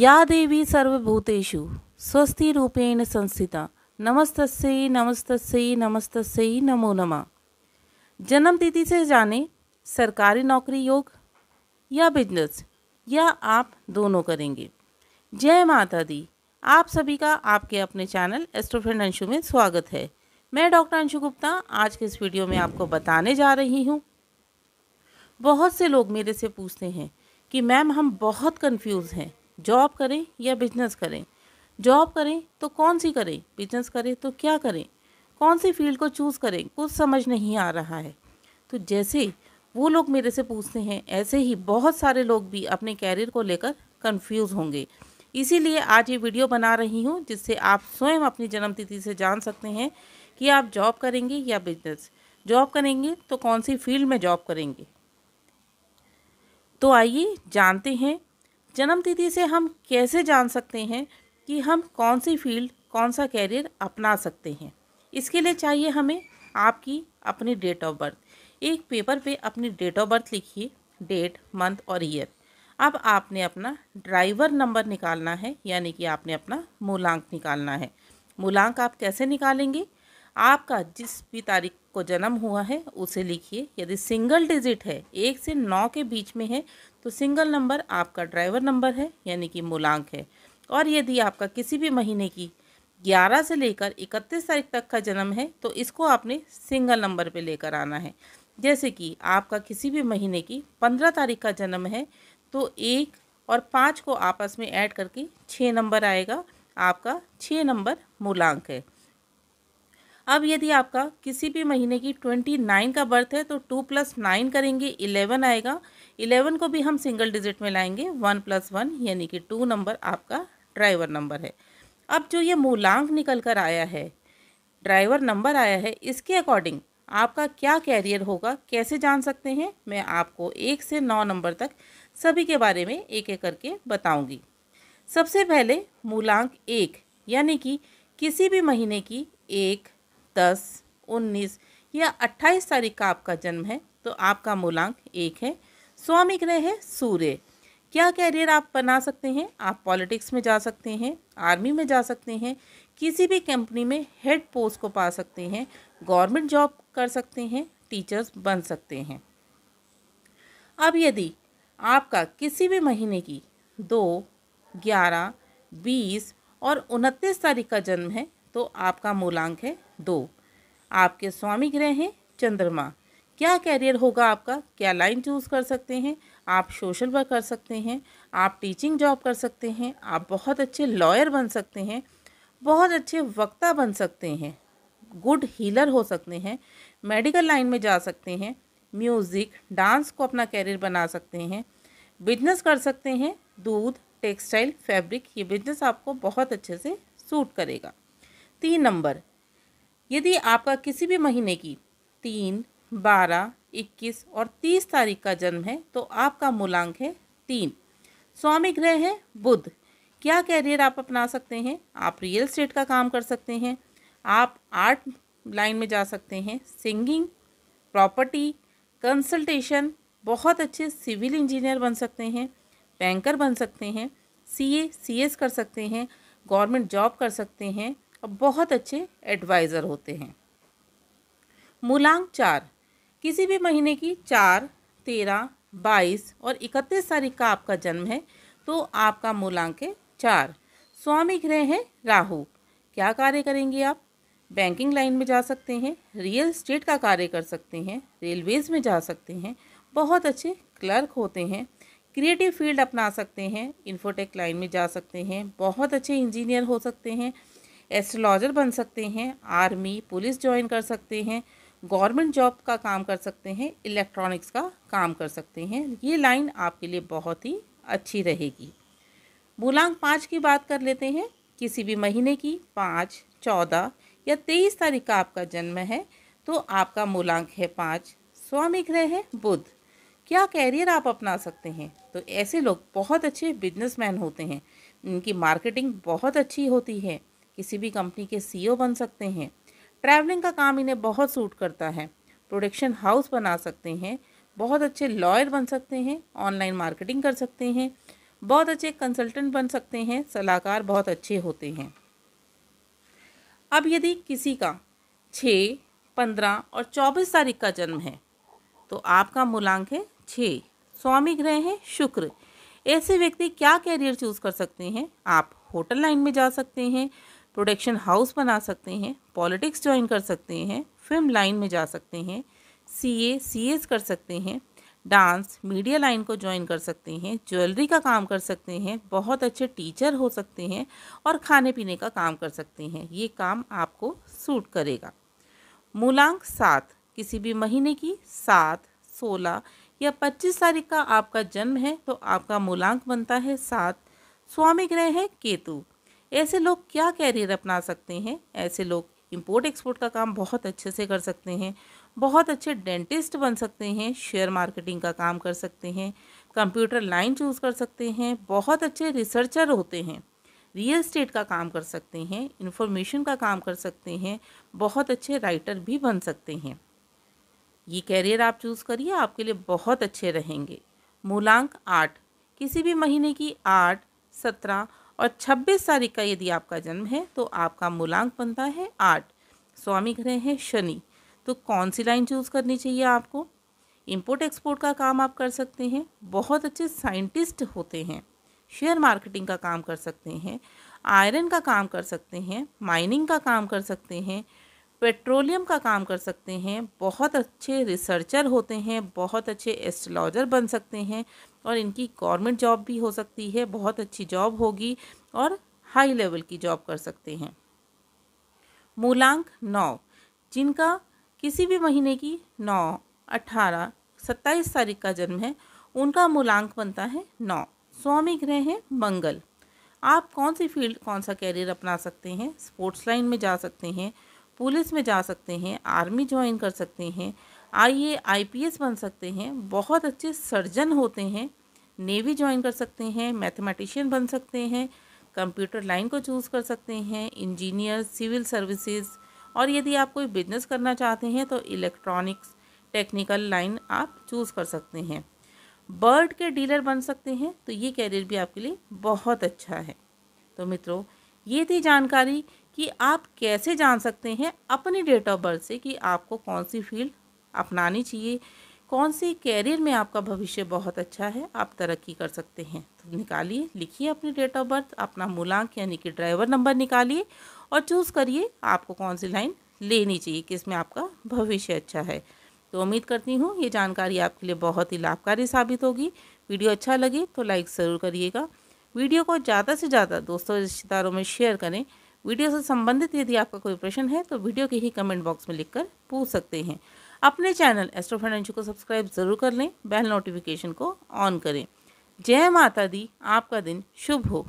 या देवी सर्वभूतेषु स्वस्ति रूपेण संस्थिता नमस्तस्यै नमस्तस्यै नमस्तस्यै नमो नमः जन्म तिथि से जाने सरकारी नौकरी योग या बिजनेस या आप दोनों करेंगे जय माता दी आप सभी का आपके अपने चैनल एस्ट्रोफ्रेंड अंशु में स्वागत है मैं डॉक्टर अंशु गुप्ता आज के इस वीडियो में आपको बताने जा रही हूँ बहुत से लोग मेरे से पूछते हैं कि मैम हम बहुत कंफ्यूज हैं जॉब करें या बिजनेस करें जॉब करें तो कौन सी करें बिजनेस करें तो क्या करें कौन सी फील्ड को चूज़ करें कुछ समझ नहीं आ रहा है तो जैसे वो लोग मेरे से पूछते हैं ऐसे ही बहुत सारे लोग भी अपने कैरियर को लेकर कंफ्यूज होंगे इसीलिए आज ये वीडियो बना रही हूँ जिससे आप स्वयं अपनी जन्मतिथि से जान सकते हैं कि आप जॉब करेंगे या बिजनेस जॉब करेंगे तो कौन सी फील्ड में जॉब करेंगे तो आइए जानते हैं जन्म तिथि से हम कैसे जान सकते हैं कि हम कौन सी फील्ड कौन सा कैरियर अपना सकते हैं इसके लिए चाहिए हमें आपकी अपनी डेट ऑफ बर्थ एक पेपर पे अपनी डेट ऑफ बर्थ लिखिए डेट मंथ और ईयर अब आपने अपना ड्राइवर नंबर निकालना है यानी कि आपने अपना मूलांक निकालना है मूलांक आप कैसे निकालेंगे आपका जिस भी तारीख को जन्म हुआ है उसे लिखिए यदि सिंगल डिजिट है एक से नौ के बीच में है तो सिंगल नंबर आपका ड्राइवर नंबर है यानी कि मूलांक है और यदि आपका किसी भी महीने की ग्यारह से लेकर इकतीस तारीख तक का जन्म है तो इसको आपने सिंगल नंबर पे लेकर आना है जैसे कि आपका किसी भी महीने की पंद्रह तारीख का जन्म है तो एक और पाँच को आपस में ऐड करके छः नंबर आएगा आपका छः नंबर मूलांक है अब यदि आपका किसी भी महीने की ट्वेंटी नाइन का बर्थ है तो टू प्लस नाइन करेंगे इलेवन आएगा इलेवन को भी हम सिंगल डिजिट में लाएंगे वन प्लस वन यानी कि टू नंबर आपका ड्राइवर नंबर है अब जो ये मूलांक निकल कर आया है ड्राइवर नंबर आया है इसके अकॉर्डिंग आपका क्या कैरियर होगा कैसे जान सकते हैं मैं आपको एक से नौ नंबर तक सभी के बारे में एक एक करके बताऊंगी सबसे पहले मूलांक एक यानी कि किसी भी महीने की एक दस उन्नीस या अट्ठाईस तारीख का आपका जन्म है तो आपका मूलांक एक है स्वामी ग्रह है सूर्य क्या कैरियर आप बना सकते हैं आप पॉलिटिक्स में जा सकते हैं आर्मी में जा सकते हैं किसी भी कंपनी में हेड पोस्ट को पा सकते हैं गवर्नमेंट जॉब कर सकते हैं टीचर्स बन सकते हैं अब यदि आपका किसी भी महीने की दो ग्यारह बीस और उनतीस तारीख का जन्म है तो आपका मूलांक है दो आपके स्वामी ग्रह हैं चंद्रमा क्या कैरियर होगा आपका क्या लाइन चूज़ कर सकते हैं आप सोशल वर्क कर सकते हैं आप टीचिंग जॉब कर सकते हैं आप बहुत अच्छे लॉयर बन सकते हैं बहुत अच्छे वक्ता बन सकते हैं गुड हीलर हो सकते हैं मेडिकल लाइन में जा सकते हैं म्यूज़िक डांस को अपना कैरियर बना सकते हैं बिजनेस कर सकते हैं दूध टेक्सटाइल फैब्रिक ये बिजनेस आपको बहुत अच्छे से सूट करेगा तीन नंबर यदि आपका किसी भी महीने की तीन बारह इक्कीस और तीस तारीख का जन्म है तो आपका मूलांक है तीन स्वामी ग्रह है बुध क्या कैरियर आप अपना सकते हैं आप रियल स्टेट का काम कर सकते हैं आप आर्ट लाइन में जा सकते हैं सिंगिंग प्रॉपर्टी कंसल्टेशन बहुत अच्छे सिविल इंजीनियर बन सकते हैं बैंकर बन सकते हैं सीए सीएस कर सकते हैं गवर्नमेंट जॉब कर सकते हैं और बहुत अच्छे एडवाइज़र होते हैं मूलांक चार किसी भी महीने की चार तेरह बाईस और इकतीस तारीख का आपका जन्म है तो आपका मूलांक है चार स्वामी ग्रह है राहु क्या कार्य करेंगे आप बैंकिंग लाइन में जा सकते हैं रियल इस्टेट का कार्य कर सकते हैं रेलवेज़ में जा सकते हैं बहुत अच्छे क्लर्क होते हैं क्रिएटिव फील्ड अपना सकते हैं इन्फोटेक लाइन में जा सकते हैं बहुत अच्छे इंजीनियर हो सकते हैं एस्ट्रोलॉजर बन सकते हैं आर्मी पुलिस ज्वाइन कर सकते हैं गवर्नमेंट जॉब का काम कर सकते हैं इलेक्ट्रॉनिक्स का काम कर सकते हैं ये लाइन आपके लिए बहुत ही अच्छी रहेगी मूलांक पाँच की बात कर लेते हैं किसी भी महीने की पाँच चौदह या तेईस तारीख का आपका जन्म है तो आपका मूलांक है पाँच स्वामी ग्रह है बुध क्या कैरियर आप अपना सकते हैं तो ऐसे लोग बहुत अच्छे बिजनेसमैन होते हैं इनकी मार्केटिंग बहुत अच्छी होती है किसी भी कंपनी के सीईओ e बन सकते हैं ट्रैवलिंग का काम इन्हें बहुत सूट करता है प्रोडक्शन हाउस बना सकते हैं बहुत अच्छे लॉयर बन सकते हैं ऑनलाइन मार्केटिंग कर सकते हैं बहुत अच्छे कंसल्टेंट बन सकते हैं सलाहकार बहुत अच्छे होते हैं अब यदि किसी का छः पंद्रह और चौबीस तारीख का जन्म है तो आपका मूलांक है छः स्वामी ग्रह है शुक्र ऐसे व्यक्ति क्या कैरियर चूज़ कर सकते हैं आप होटल लाइन में जा सकते हैं प्रोडक्शन हाउस बना सकते हैं पॉलिटिक्स ज्वाइन कर सकते हैं फिल्म लाइन में जा सकते हैं सी ए सी एस कर सकते हैं डांस मीडिया लाइन को ज्वाइन कर सकते हैं ज्वेलरी का काम कर सकते हैं बहुत अच्छे टीचर हो सकते हैं और खाने पीने का काम कर सकते हैं ये काम आपको सूट करेगा मूलांक सात किसी भी महीने की सात सोलह या पच्चीस तारीख का आपका जन्म है तो आपका मूलांक बनता है सात स्वामी ग्रह है केतु ऐसे लोग क्या कैरियर अपना सकते हैं ऐसे लोग इम्पोर्ट एक्सपोर्ट का काम बहुत अच्छे से कर सकते हैं बहुत अच्छे डेंटिस्ट बन सकते हैं शेयर मार्केटिंग का काम कर सकते हैं कंप्यूटर लाइन चूज़ कर सकते हैं बहुत अच्छे रिसर्चर होते हैं रियल स्टेट का काम कर सकते हैं इन्फॉर्मेशन का काम कर सकते हैं बहुत अच्छे राइटर भी बन सकते हैं ये कैरियर आप चूज़ करिए आपके लिए बहुत अच्छे रहेंगे मूलांक आठ किसी भी महीने की आठ सत्रह और छब्बीस तारीख का यदि आपका जन्म है तो आपका मूलांक बनता है आठ स्वामी ग्रह हैं शनि तो कौन सी लाइन चूज़ करनी चाहिए आपको इंपोर्ट एक्सपोर्ट का काम आप कर सकते हैं बहुत अच्छे साइंटिस्ट होते हैं शेयर मार्केटिंग का काम कर सकते हैं आयरन का काम कर सकते हैं माइनिंग का काम कर सकते हैं पेट्रोलियम का काम कर सकते हैं बहुत अच्छे रिसर्चर होते हैं बहुत अच्छे एस्ट्रोलॉजर बन सकते हैं और इनकी गवर्नमेंट जॉब भी हो सकती है बहुत अच्छी जॉब होगी और हाई लेवल की जॉब कर सकते हैं मूलांक नौ जिनका किसी भी महीने की नौ अठारह सत्ताईस तारीख का जन्म है उनका मूलांक बनता है नौ स्वामी ग्रह हैं मंगल आप कौन सी फील्ड कौन सा कैरियर अपना सकते हैं स्पोर्ट्स लाइन में जा सकते हैं पुलिस में जा सकते हैं आर्मी ज्वाइन कर सकते हैं आई आईपीएस बन सकते हैं बहुत अच्छे सर्जन होते हैं नेवी ज्वाइन कर सकते हैं मैथमेटिशियन बन सकते हैं कंप्यूटर लाइन को चूज़ कर सकते हैं इंजीनियर सिविल सर्विसेज और यदि आप कोई बिजनेस करना चाहते हैं तो इलेक्ट्रॉनिक्स टेक्निकल लाइन आप चूज़ कर सकते हैं बर्ड के डीलर बन सकते हैं तो ये कैरियर भी आपके लिए बहुत अच्छा है तो मित्रों ये थी जानकारी कि आप कैसे जान सकते हैं अपनी डेट ऑफ बर्थ से कि आपको कौन सी फील्ड अपनानी चाहिए कौन सी कैरियर में आपका भविष्य बहुत अच्छा है आप तरक्की कर सकते हैं तो निकालिए लिखिए अपनी डेट ऑफ बर्थ अपना मूलांक यानी कि ड्राइवर नंबर निकालिए और चूज़ करिए आपको कौन सी लाइन लेनी चाहिए कि इसमें आपका भविष्य अच्छा है तो उम्मीद करती हूँ ये जानकारी आपके लिए बहुत ही लाभकारी साबित होगी वीडियो अच्छा लगे तो लाइक ज़रूर करिएगा वीडियो को ज़्यादा से ज़्यादा दोस्तों रिश्तेदारों में शेयर करें वीडियो से संबंधित यदि आपका कोई प्रश्न है तो वीडियो के ही कमेंट बॉक्स में लिखकर पूछ सकते हैं अपने चैनल एस्ट्रो फाइनेंशियल को सब्सक्राइब ज़रूर कर लें बेल नोटिफिकेशन को ऑन करें जय माता दी आपका दिन शुभ हो